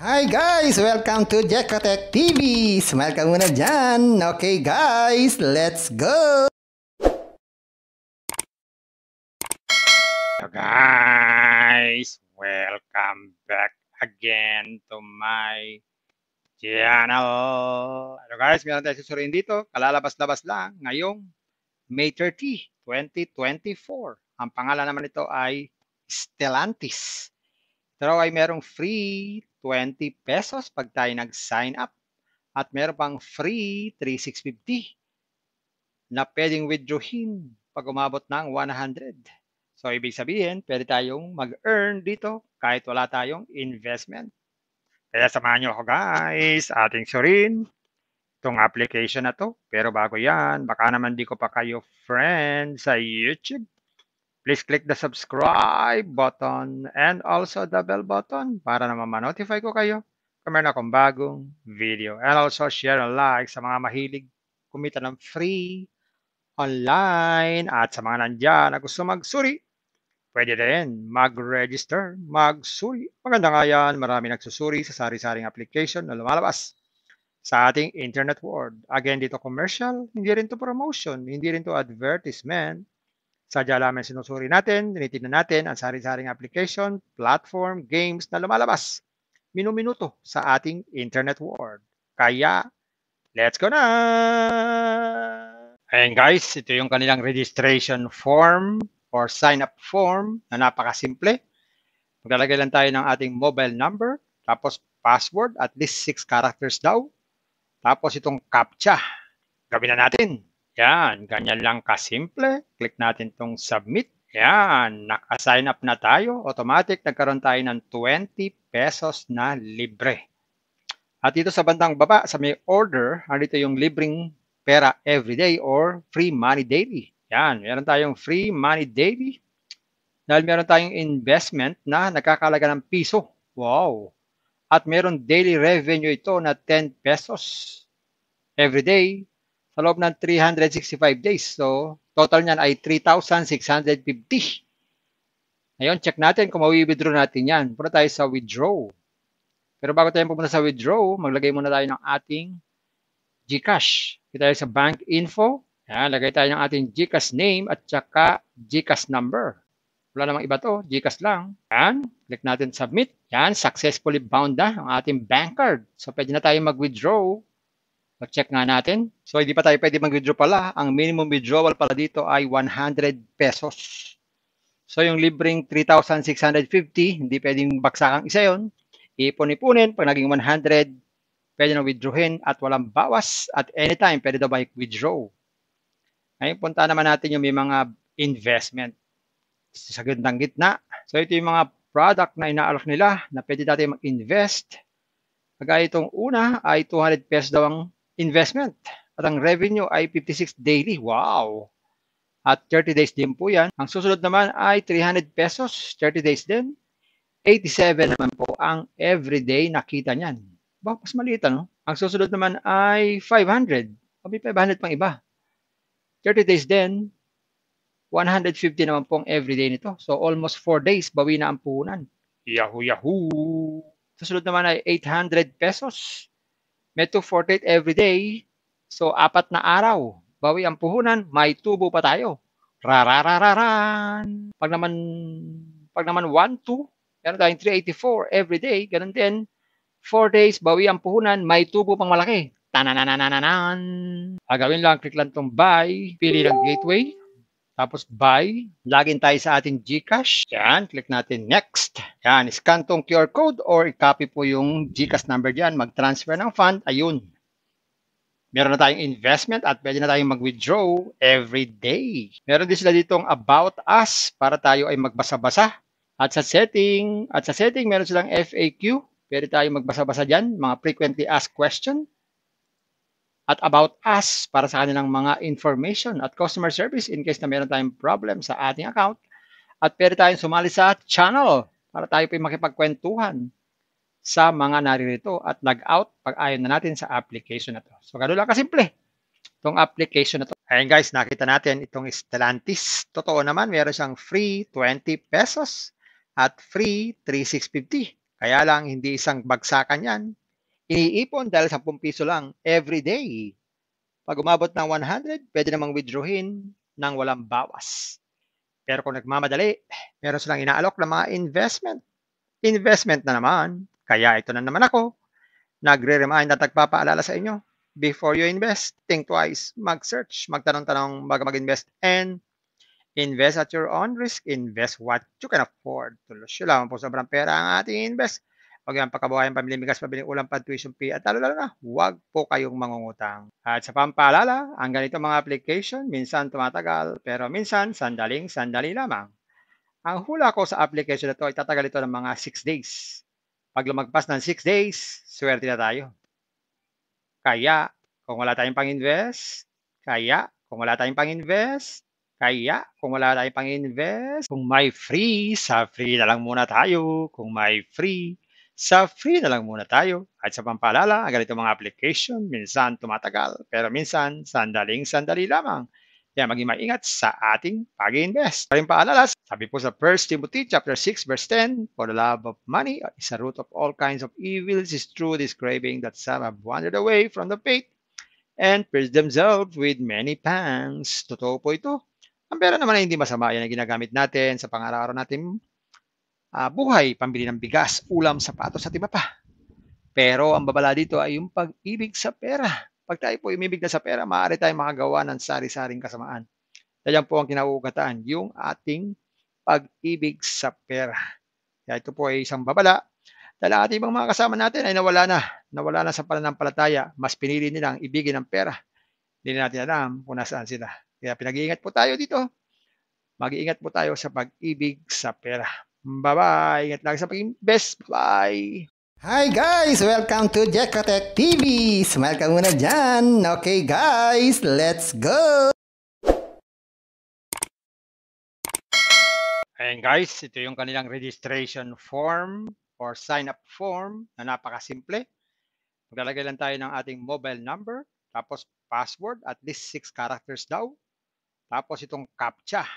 Hi guys! Welcome to Jekotech TV! Smile ka muna dyan! Okay guys, let's go! So guys, welcome back again to my channel! Ano guys, meron tayo susurin dito. Kalalabas-labas lang ngayong May 30, 2024. Ang pangalan naman nito ay Stellantis. Ito ay merong free 20 pesos pag tayo nag-sign up. At meron pang free 3650 na pwedeng withdrawin pag umabot ng 100. So, ibig sabihin, pwede tayong mag-earn dito kahit wala tayong investment. Kaya samahan nyo ako guys, ating surin itong application na to. Pero bago yan, baka naman di ko pa kayo friend sa YouTube. Please click the subscribe button and also the bell button para naman ma-notify ko kayo kung meron akong bagong video. And also share and like sa mga mahilig kumita ng free online at sa mga nandiyan na gusto magsuri, pwede rin mag-register, magsuri. Maganda nga yan, marami nagsusuri sa sari-saring application na lumalabas sa ating internet world. Again, dito commercial, hindi rin to promotion, hindi rin to advertisement. Sadya lamang sinusuri natin, tinitignan natin ang sari-saring application, platform, games na lumalabas minuminuto sa ating internet world. Kaya, let's go na! Ayan guys, ito yung kanilang registration form or sign-up form na napakasimple. Maglalagay lang tayo ng ating mobile number, tapos password, at least 6 characters daw. Tapos itong CAPTCHA. Gawin na natin. Yan, ganyan lang kasimple. Click natin tong submit. Yan, naka-sign up na tayo. Automatic, nagkaroon tayo ng 20 pesos na libre. At dito sa bandang baba, sa may order, andito yung libreng pera everyday or free money daily. Yan, meron tayong free money daily dahil meron tayong investment na nakakalaga ng piso. Wow! At meron daily revenue ito na 10 pesos. Everyday, sa loob ng 365 days. So, total niyan ay 3,650. Ayun, check natin kung mawi-withdraw natin yan. Punta tayo sa withdraw. Pero bago tayo pumunta sa withdraw, maglagay muna tayo ng ating GCash. Kita tayo sa bank info. Yan, lagay tayo ng ating GCash name at saka GCash number. Wala namang iba to, GCash lang. Yan, click natin submit. Yan, successfully bound na ang ating bank card. So pwede na tayo mag-withdraw Check nga natin. So, hindi pa tayo pwede mag-withdraw pala. Ang minimum withdrawal pala dito ay 100 pesos. So, yung libreng 3,650, hindi pwedeng baksakang isa yon. Ipon-ipunin. Pag naging 100, pwede na withdrawin at walang bawas. At anytime, pwede daw withdraw. Ngayon, punta naman natin yung may mga investment. Sa gandang gitna. So, ito yung mga product na inaalok nila na pwede natin mag-invest. Kagaya itong una ay 200 pesos daw ang investment. At ang revenue ay 56 daily. Wow! At 30 days din po yan. Ang susunod naman ay 300 pesos, 30 days din. 87 naman po ang everyday nakita niyan. Ba, mas maliit ano? Ang susunod naman ay 500. May 500 pang iba. 30 days din, 150 naman po ang everyday nito. So almost 4 days, bawi na ang puhunan. Yahoo, yahoo! Susunod naman ay 800 pesos may 248 every day. So, apat na araw. Bawi ang puhunan, may tubo pa tayo. Rararararan. Pag naman, pag naman 1, 2, meron tayong 384 every day. Ganun din. 4 days, bawi ang puhunan, may tubo pang malaki. Tanananananan. Agawin lang, click lang tong buy. Pili lang gateway. Tapos buy. Login tayo sa ating GCash. Yan, click natin next. Yan, scan tong QR code or i-copy po yung GCash number diyan, mag-transfer ng fund. Ayun. Meron na tayong investment at pwede na tayong mag-withdraw every day. Meron din sila ditong about us para tayo ay magbasa-basa. At sa setting, at sa setting meron silang FAQ. Pwede tayong magbasa-basa diyan, mga frequently asked question at about us para sa kanilang mga information at customer service in case na meron tayong problem sa ating account. At pwede tayong sumali sa channel para tayo po makipagkwentuhan sa mga naririto at log out pag ayaw na natin sa application na to. So, ganun lang kasimple itong application na to. Ayan guys, nakita natin itong Stellantis. Totoo naman, meron siyang free 20 pesos at free 3650. Kaya lang, hindi isang bagsakan yan iniipon dahil 10 piso lang every day. Pag umabot ng 100, pwede namang withdrawin ng walang bawas. Pero kung nagmamadali, meron silang inaalok na mga investment. Investment na naman. Kaya ito na naman ako. Nagre-remind at nagpapaalala sa inyo. Before you invest, think twice. Mag-search, magtanong-tanong bago mag-invest. And invest at your own risk. Invest what you can afford. Tulos yun lang po sobrang pera ang ating invest. Huwag pagkabuhay ng pamilya, bigas, pabili ulam, pad, tuition fee. At lalo-lalo na, huwag po kayong mangungutang. At sa pampaalala, ang ganito mga application, minsan tumatagal, pero minsan sandaling-sandali lamang. Ang hula ko sa application na ito, itatagal ito ng mga 6 days. Pag lumagpas ng 6 days, swerte na tayo. Kaya, kung wala tayong pang-invest, kaya, kung wala tayong pang-invest, kaya kung wala tayong pang-invest, kung may free, sa free na lang muna tayo. Kung may free, sa free na lang muna tayo. At sa pampalala, ang ganito mga application, minsan tumatagal, pero minsan sandaling sandali lamang. Kaya maging maingat sa ating pag-invest. Kaling paalala, sabi po sa 1 Timothy chapter 6 verse 10, For the love of money is a root of all kinds of evils is true, describing that some have wandered away from the faith and pierced themselves with many pangs. Totoo po ito. Ang pera naman ay hindi masama. Yan ang ginagamit natin sa pang-araw-araw natin uh, buhay, pambili ng bigas, ulam, sapatos at iba pa. Pero ang babala dito ay yung pag-ibig sa pera. Pag tayo po umibig na sa pera, maaari tayong makagawa ng sari-saring kasamaan. Yan po ang kinaugatan, yung ating pag-ibig sa pera. Kaya ito po ay isang babala. Dahil ang ating mga kasama natin ay nawala na. Nawala na sa pananampalataya. Mas pinili nilang ibigin ng pera. Hindi natin alam kung nasaan sila. Kaya pinag-iingat po tayo dito. Mag-iingat po tayo sa pag-ibig sa pera. Bye-bye. Ingat lang sa pag best. bye Hi guys! Welcome to Jekotech TV! Smile ka muna dyan! Okay guys, let's go! Ayan guys, ito yung kanilang registration form or sign up form na napakasimple. Maglalagay lang tayo ng ating mobile number, tapos password, at least 6 characters daw. Tapos itong CAPTCHA.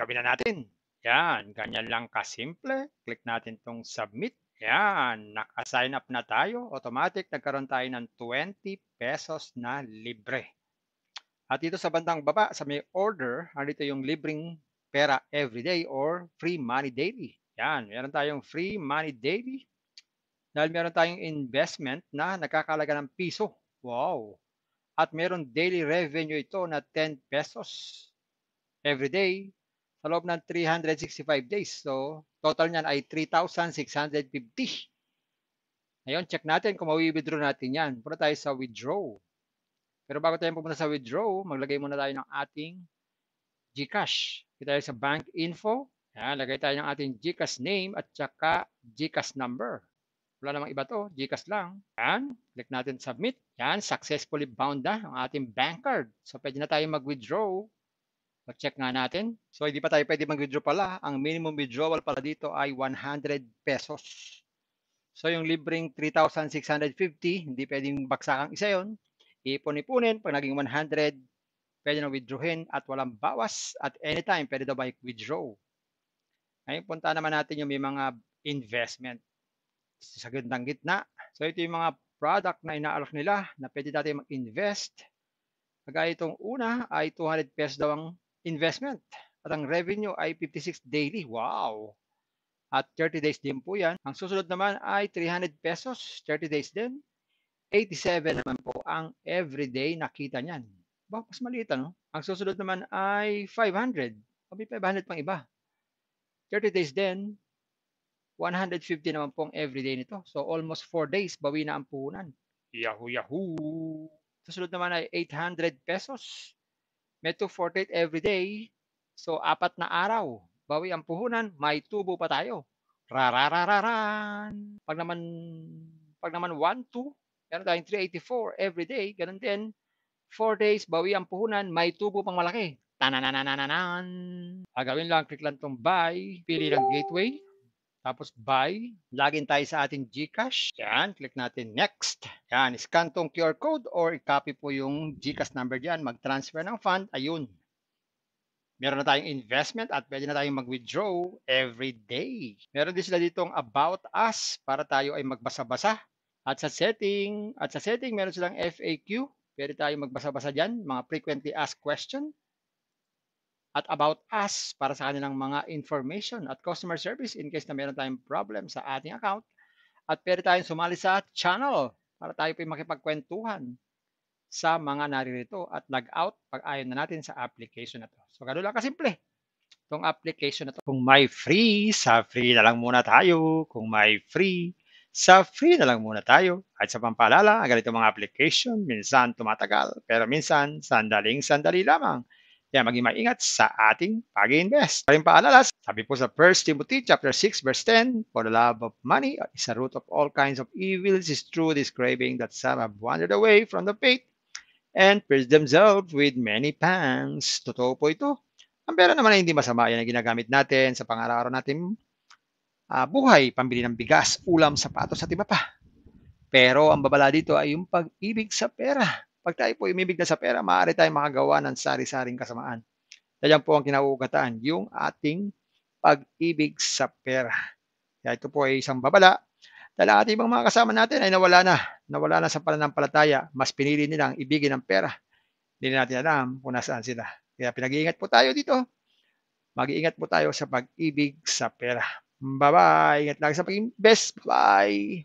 Gawin na natin. Yan, ganyan lang kasimple. Click natin tong submit. Yan, naka-sign up na tayo. Automatic, nagkaroon tayo ng 20 pesos na libre. At dito sa bandang baba, sa may order, andito yung libreng pera everyday or free money daily. Yan, meron tayong free money daily. Dahil meron tayong investment na nakakalaga ng piso. Wow! At meron daily revenue ito na 10 pesos. Everyday, sa loob ng 365 days. So, total niyan ay 3,650. Ngayon, check natin kung mawi-withdraw natin yan. Punta tayo sa withdraw. Pero bago tayo pumunta sa withdraw, maglagay muna tayo ng ating GCash. Kita tayo sa bank info. Yan, lagay tayo ng ating GCash name at saka GCash number. Wala namang iba to, GCash lang. Yan, click natin submit. Yan, successfully bound na ang ating bank card. So pwede na tayo mag-withdraw check nga natin. So, hindi pa tayo pwede mag-withdraw pala. Ang minimum withdrawal pala dito ay 100 pesos. So, yung libreng 3,650, hindi pwedeng baksakang isa yon. Ipon-ipunin, pag naging 100, pwede na withdrawin at walang bawas. At anytime, pwede daw bike withdraw. Ngayon, punta naman natin yung may mga investment sa gandang gitna. So, ito yung mga product na inaalok nila na pwede natin mag-invest. Kagaya itong una ay 200 pesos daw ang investment. At ang revenue ay 56 daily. Wow! At 30 days din po yan. Ang susunod naman ay 300 pesos, 30 days din. 87 naman po ang everyday nakita niyan. Ba, mas maliit ano? Ang susunod naman ay 500. O may 500 pang iba. 30 days din, 150 naman pong everyday nito. So almost 4 days, bawi na ang puhunan. Yahoo, yahoo! Susunod naman ay 800 pesos may 248 every day. So, apat na araw. Bawi ang puhunan, may tubo pa tayo. Rararararan. Pag naman, pag naman 1, 2, meron tayong 384 every day. Ganun din. 4 days, bawi ang puhunan, may tubo pang malaki. Tanananananan. Agawin lang, click lang tong buy. Pili lang gateway. Tapos buy. Login tayo sa ating GCash. Yan, click natin next. Yan, scan tong QR code or i-copy po yung GCash number diyan, mag-transfer ng fund. Ayun. Meron na tayong investment at pwede na tayong mag-withdraw every day. Meron din sila ditong about us para tayo ay magbasa-basa. At sa setting, at sa setting meron silang FAQ. Pwede tayong magbasa-basa diyan, mga frequently asked question at about us para sa kanilang mga information at customer service in case na meron tayong problem sa ating account. At pwede tayong sumali sa channel para tayo po makipagkwentuhan sa mga naririto at log out pag ayon na natin sa application na to. So, ganun lang kasimple. Itong application na to. Kung may free, sa free na lang muna tayo. Kung may free, sa free na lang muna tayo. At sa pampalala, ang ganito mga application, minsan tumatagal, pero minsan sandaling sandali lamang. Yeah, maging maingat sa ating pag-invest. Kaling paalala, sabi po sa 1 Timothy chapter 6 verse 10, For the love of money is a root of all kinds of evils is true, describing that some have wandered away from the faith and pierced themselves with many pangs. Totoo po ito. Ang pera naman ay hindi masama. Yan ang ginagamit natin sa pang-araw-araw natin uh, buhay, pambili ng bigas, ulam, sapatos at iba pa. Pero ang babala dito ay yung pag-ibig sa pera pag tayo po umibig na sa pera, maaari tayong makagawa ng sari-saring kasamaan. Yan po ang kinauugataan, yung ating pag-ibig sa pera. Kaya ito po ay isang babala. Dahil ating ibang mga kasama natin ay nawala na. Nawala na sa pananampalataya. Mas pinili nilang ibigin ang pera. Hindi natin alam kung nasaan sila. Kaya pinag-iingat po tayo dito. Mag-iingat po tayo sa pag-ibig sa pera. Bye-bye. Ingat lang sa pag Best. Bye.